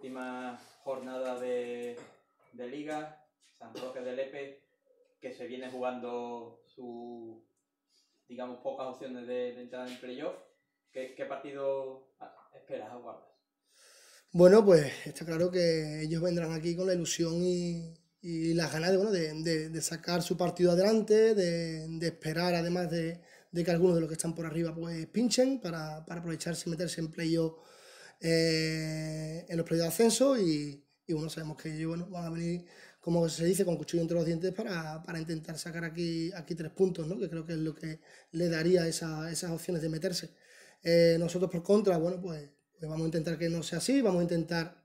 última jornada de, de Liga, San Roque de Lepe, que se viene jugando su, digamos, pocas opciones de, entrar en playoff. ¿Qué, ¿Qué, partido esperas, guardas Bueno, pues está claro que ellos vendrán aquí con la ilusión y, y las ganas de, bueno, de, de, sacar su partido adelante, de, esperar además de, que algunos de los que están por arriba pues pinchen para, para aprovecharse y meterse en playoff eh, en los playoffs de ascenso y, y, bueno, sabemos que ellos bueno, van a venir, como se dice, con cuchillo entre los dientes para, para intentar sacar aquí, aquí tres puntos, ¿no? que creo que es lo que le daría esas opciones de meterse. Eh, nosotros, por contra, bueno, pues, pues, vamos a intentar que no sea así, vamos a intentar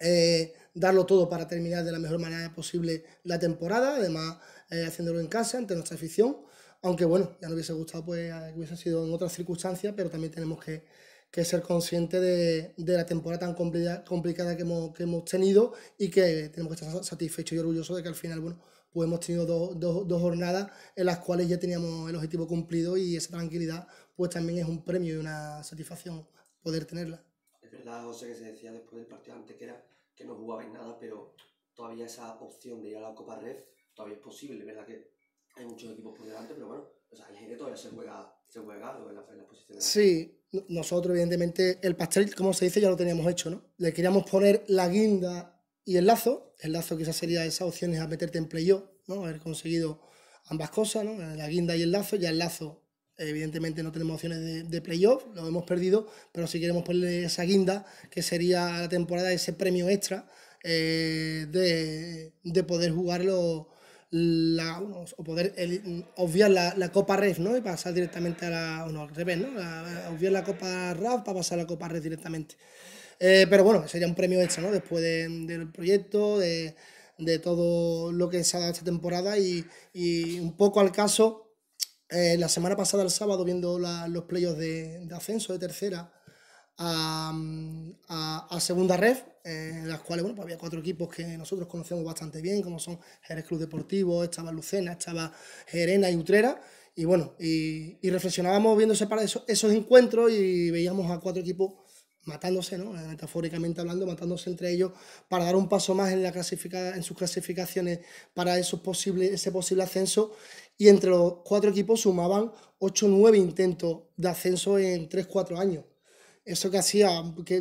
eh, darlo todo para terminar de la mejor manera posible la temporada, además haciéndolo en casa, ante nuestra afición aunque bueno, ya no hubiese gustado, pues hubiese sido en otras circunstancias, pero también tenemos que, que ser consciente de, de la temporada tan complicada que hemos, que hemos tenido y que tenemos que estar satisfechos y orgullosos de que al final, bueno, pues hemos tenido dos, dos, dos jornadas en las cuales ya teníamos el objetivo cumplido y esa tranquilidad pues también es un premio y una satisfacción poder tenerla. Es verdad, José, que se decía después del partido antes que era que no jugabais nada, pero todavía esa opción de ir a la Copa Red todavía es posible, es ¿verdad? Que hay muchos equipos por delante, pero bueno, o sea, el todavía se juega, se juega en la, en posición. De la... Sí, nosotros, evidentemente, el pastel, como se dice, ya lo teníamos hecho, ¿no? Le queríamos poner la guinda y el lazo. El lazo quizás sería esa opción a meterte en playoff, ¿no? Haber conseguido ambas cosas, ¿no? La guinda y el lazo. Ya el lazo, evidentemente, no tenemos opciones de, playoff, lo hemos perdido, pero si queremos ponerle esa guinda, que sería la temporada, ese premio extra eh, de, de poder jugarlo la, o poder obviar la, Copa Red, ¿no? Y pasar directamente a la, al revés, ¿no? obviar la Copa RAF para pasar a la Copa Red directamente. Eh, pero bueno, sería un premio hecho ¿no? Después del proyecto, de, todo lo que se ha dado esta temporada y, un poco al caso, eh, la semana pasada, el sábado, viendo los playoffs de, de ascenso de tercera, a, segunda red, eh, en las cuales bueno, pues había cuatro equipos que nosotros conocemos bastante bien, como son Jerez Club Deportivo, estaba Lucena, estaba Gerena y Utrera. Y bueno, y, reflexionábamos viéndose para eso, esos encuentros y veíamos a cuatro equipos matándose, ¿no? Eh, metafóricamente hablando, matándose entre ellos para dar un paso más en, la clasificada, en sus clasificaciones para esos posible, ese posible ascenso. Y entre los cuatro equipos sumaban 8 o 9 intentos de ascenso en 3-4 años eso que, hacía, que,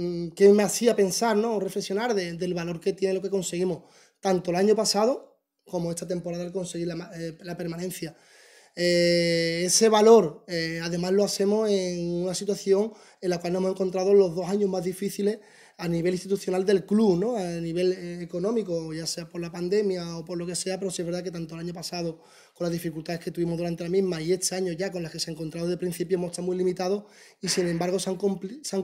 me hacía pensar, ¿no? reflexionar del valor que tiene lo que conseguimos, tanto el año pasado como esta temporada al conseguir la, eh, permanencia. Eh, ese valor, eh, además lo hacemos en una situación en la cual nos hemos encontrado los dos años más difíciles a nivel institucional del club, ¿no? a nivel eh, económico, ya sea por la pandemia o por lo que sea, pero sí es verdad que tanto el año pasado con las dificultades que tuvimos durante la misma y este año ya con las que se ha encontrado de principio hemos estado muy limitados y sin embargo se han,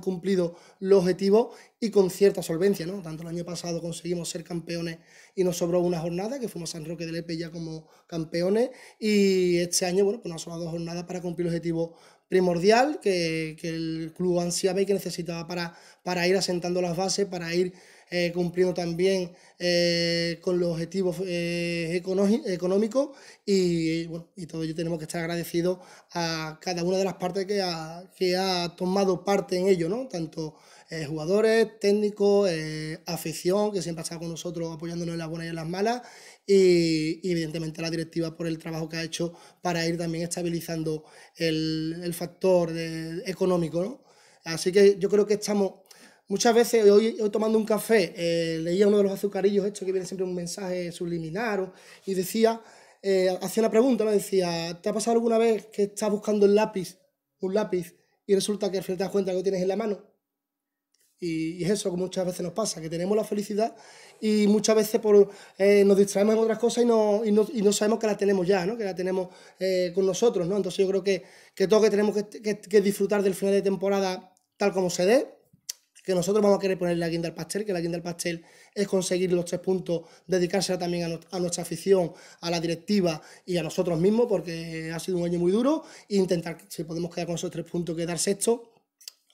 cumplido los objetivos y con cierta solvencia. ¿no? Tanto el año pasado conseguimos ser campeones y nos sobró una jornada, que fuimos a San Roque del Epe ya como campeones y este año bueno, pues nos han dos jornadas para cumplir el objetivo primordial que, el club ansiaba y que necesitaba para, para ir asentando las bases, para ir eh, cumpliendo también eh, con los objetivos eh, económicos y, bueno, y todo ello tenemos que estar agradecidos a cada una de las partes que ha, que ha tomado parte en ello, ¿no? tanto jugadores, técnicos, afición, que siempre ha estado con nosotros apoyándonos en las buenas y en las malas, y, y, evidentemente la directiva por el trabajo que ha hecho para ir también estabilizando el, factor económico. Así que yo creo que estamos Muchas veces, hoy, tomando un café, eh, leía uno de los azucarillos, hecho que viene siempre un mensaje subliminar, y decía, eh, hacía una pregunta, ¿no? decía, ¿te ha pasado alguna vez que estás buscando el lápiz, un lápiz, y resulta que al final te das cuenta que lo tienes en la mano? Y, es eso que muchas veces nos pasa, que tenemos la felicidad y muchas veces por, eh, nos distraemos en otras cosas y no, y no, sabemos que la tenemos ya, ¿no? que la tenemos con nosotros. ¿no? Entonces yo creo que, todo todo que tenemos que, que disfrutar del final de temporada tal como se dé, que nosotros vamos a querer poner la guinda al pastel, que la guinda al pastel es conseguir los tres puntos, dedicarse también a, nuestra afición, a la directiva y a nosotros mismos, porque ha sido un año muy duro, e intentar, si podemos quedar con esos tres puntos, quedar sexto,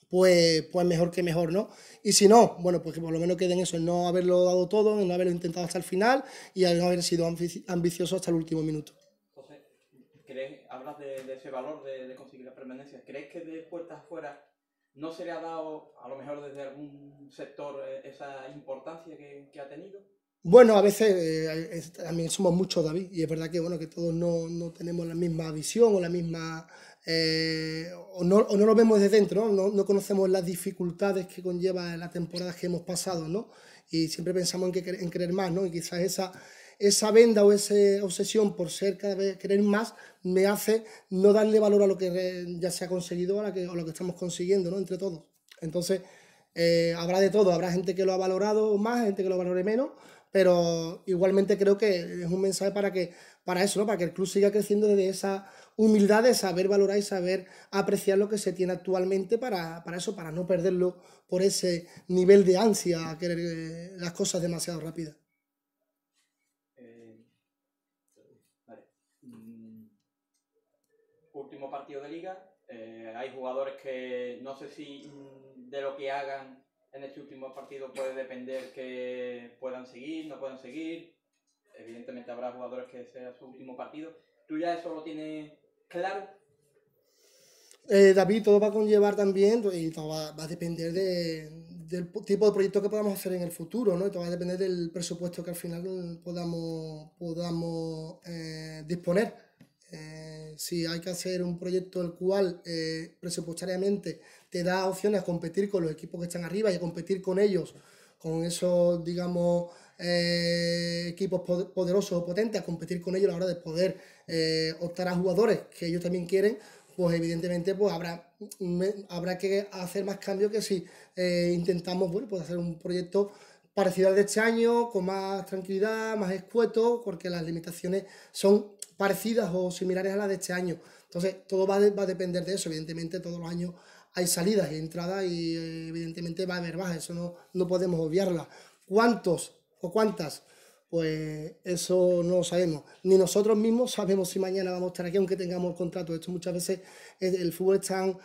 pues, pues mejor que mejor, ¿no? Y si no, bueno, pues que por lo menos queden eso, en no haberlo dado todo, en no haberlo intentado hasta el final y en no haber sido ambicioso hasta el último minuto. José, ¿crees, hablas de, ese valor de, conseguir la permanencia, ¿crees que de puertas afuera ¿No se le ha dado, a lo mejor desde algún sector, eh, esa importancia que, ha tenido? Bueno, a veces eh, también somos muchos, David, y es verdad que, bueno, que todos no, no tenemos la misma visión o la misma... Eh, o, no, lo vemos desde dentro, ¿no? ¿no? conocemos las dificultades que conlleva la temporada que hemos pasado, ¿no? Y siempre pensamos en, que, en querer más, ¿no? Y quizás esa, esa venda o esa obsesión por ser cada vez querer más me hace no darle valor a lo que ya se ha conseguido a lo que, estamos consiguiendo, ¿no? Entre todos. Entonces, eh, habrá de todo, habrá gente que lo ha valorado más, gente que lo valore menos, pero igualmente creo que es un mensaje para que para eso, Para que el club siga creciendo desde esa humildad de saber valorar y saber apreciar lo que se tiene actualmente para, para eso, para no perderlo por ese nivel de ansia a querer eh, las cosas demasiado rápidas. Mm. Último partido de liga. Eh, hay jugadores que no sé si mm, de lo que hagan en este último partido puede depender que puedan seguir, no puedan seguir. Evidentemente habrá jugadores que sea su último partido. ¿Tú ya eso lo tienes claro? Eh, David, todo va a conllevar también y todo va a depender de, del tipo de proyecto que podamos hacer en el futuro, ¿no? todo va a depender del presupuesto que al final podamos, podamos eh, disponer. Eh, si hay que hacer un proyecto el cual eh, presupuestariamente te da opciones a competir con los equipos que están arriba y a competir con ellos, con esos, digamos, equipos poderosos o potentes, a competir con ellos a la hora de poder optar a jugadores que ellos también quieren, pues evidentemente pues habrá, habrá que hacer más cambios que si eh, intentamos pues hacer un proyecto parecido al de este año, con más tranquilidad, más escueto, porque las limitaciones son parecidas o similares a las de este año. Entonces, todo va, a depender de eso. Evidentemente, todos los años hay salidas y entradas y eh, evidentemente va a haber bajas, eso no, no podemos obviarla. ¿Cuántos o cuántas? pues eso no lo sabemos. Ni nosotros mismos sabemos si mañana vamos a estar aquí, aunque tengamos el contrato. Esto muchas veces el fútbol es tan,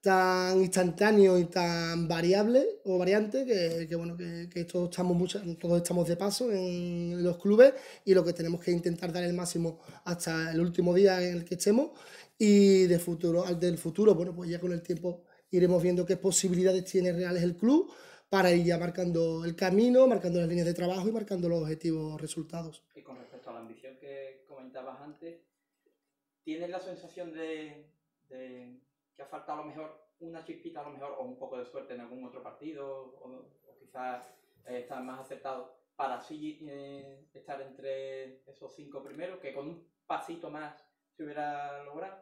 tan instantáneo y tan variable o variante que, todos, estamos todos estamos de paso en los clubes y lo que tenemos que intentar dar el máximo hasta el último día en el que estemos y de futuro, del futuro, bueno, pues ya con el tiempo iremos viendo qué posibilidades tiene reales el club para ir ya marcando el camino, marcando las líneas de trabajo y marcando los objetivos resultados. Y con respecto a la ambición que comentabas antes, ¿tienes la sensación de, que ha faltado a lo mejor una chispita, a lo mejor, o un poco de suerte en algún otro partido, o, quizás eh, estar más acertado para así eh, estar entre esos cinco primeros, que con un pasito más se hubiera logrado?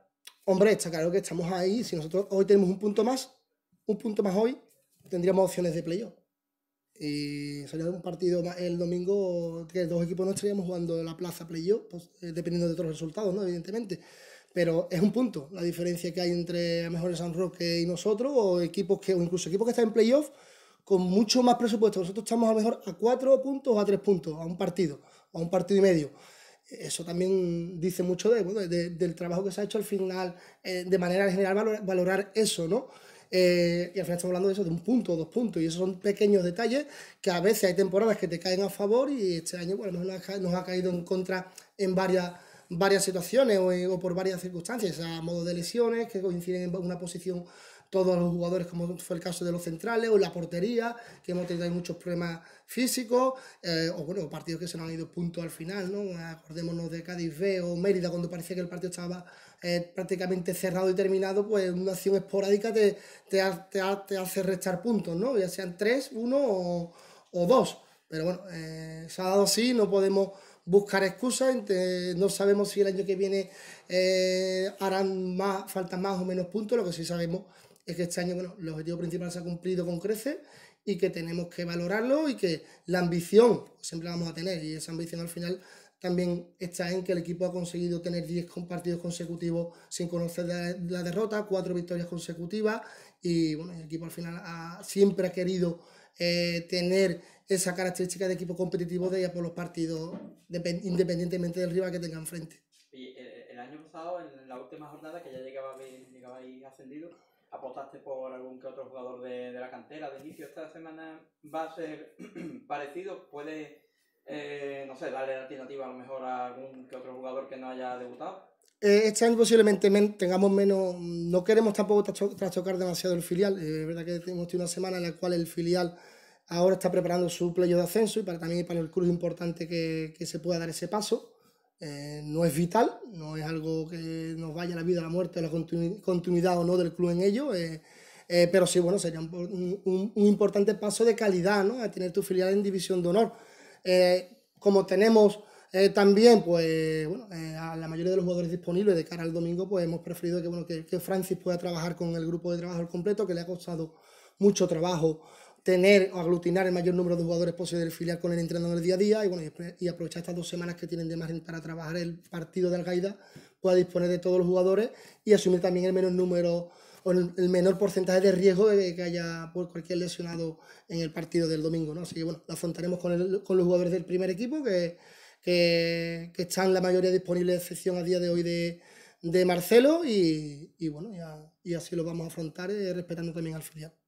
Hombre, está claro que estamos ahí, si nosotros hoy tenemos un punto más, un punto más hoy, tendríamos opciones de playoff. Y sería un partido el domingo que dos equipos no estaríamos jugando la plaza playoff, pues, eh, dependiendo de otros resultados, ¿no? evidentemente. Pero es un punto la diferencia que hay entre mejores San Roque y nosotros, o equipos que, o incluso equipos que están en playoff con mucho más presupuesto. Nosotros estamos a lo mejor a cuatro puntos o a tres puntos, a un partido, a un partido y medio. Eso también dice mucho de, del trabajo que se ha hecho al final, eh, de manera general, valorar, valorar eso, ¿no? Eh, y al final estamos hablando de eso, de un punto, o dos puntos. Y esos son pequeños detalles que a veces hay temporadas que te caen a favor y este año bueno, nos, ha, caído en contra en varias varias situaciones o, eh, o por varias circunstancias, a modo de lesiones que coinciden en una posición todos los jugadores, como fue el caso de los centrales, o la portería, que hemos tenido muchos problemas físicos, eh, o bueno, partidos que se nos han ido puntos al final, ¿no? Acordémonos de Cádiz B o Mérida, cuando parecía que el partido estaba eh, prácticamente cerrado y terminado, pues una acción esporádica te, te, hace restar puntos, ¿no? Ya sean tres, uno o, dos. Pero bueno, eh, se ha dado así, no podemos buscar excusas, no sabemos si el año que viene harán más, faltan más o menos puntos, lo que sí sabemos es que este año, bueno, el objetivo principal se ha cumplido con creces y que tenemos que valorarlo y que la ambición siempre la vamos a tener y esa ambición al final también está en que el equipo ha conseguido tener 10 partidos consecutivos sin conocer la, derrota, cuatro victorias consecutivas y bueno, el equipo al final siempre ha querido eh, tener esa característica de equipo competitivo de ir por los partidos independientemente del rival que tenga enfrente. Y eh, el, año pasado, en la última jornada, que ya llegaba, llegaba ahí ascendido, apostaste por algún que otro jugador de, de la cantera de inicio esta semana va a ser parecido, puede, eh, no sé, darle alternativa a lo mejor algún que otro jugador que no haya debutado. Eh, este año posiblemente tengamos menos, no queremos tampoco trastocar demasiado el filial, eh, es verdad que hemos tenido una semana en la cual el filial ahora está preparando su playo de ascenso y para también para el club es importante que, que se pueda dar ese paso. Eh, no es vital, no es algo que nos vaya la vida, la muerte, la continuidad o no del club en ello, eh, eh, pero sí, bueno, sería un, importante paso de calidad, ¿no? A tener tu filial en división de honor. como tenemos también, pues, bueno, a la mayoría de los jugadores disponibles de cara al domingo, pues hemos preferido que, bueno, que Francis pueda trabajar con el grupo de trabajo completo, que le ha costado mucho trabajo tener o aglutinar el mayor número de jugadores posibles del filial con el entrenador del día a día y, bueno, y aprovechar estas dos semanas que tienen de margen para trabajar el partido de Algaida, pueda disponer de todos los jugadores y asumir también el menor número o el menor porcentaje de riesgo que haya por pues, cualquier lesionado en el partido del domingo. Así que bueno, lo afrontaremos con, los jugadores del primer equipo que, están la mayoría disponibles, excepción a día de hoy de, Marcelo y, bueno, y así lo vamos a afrontar eh, respetando también al filial.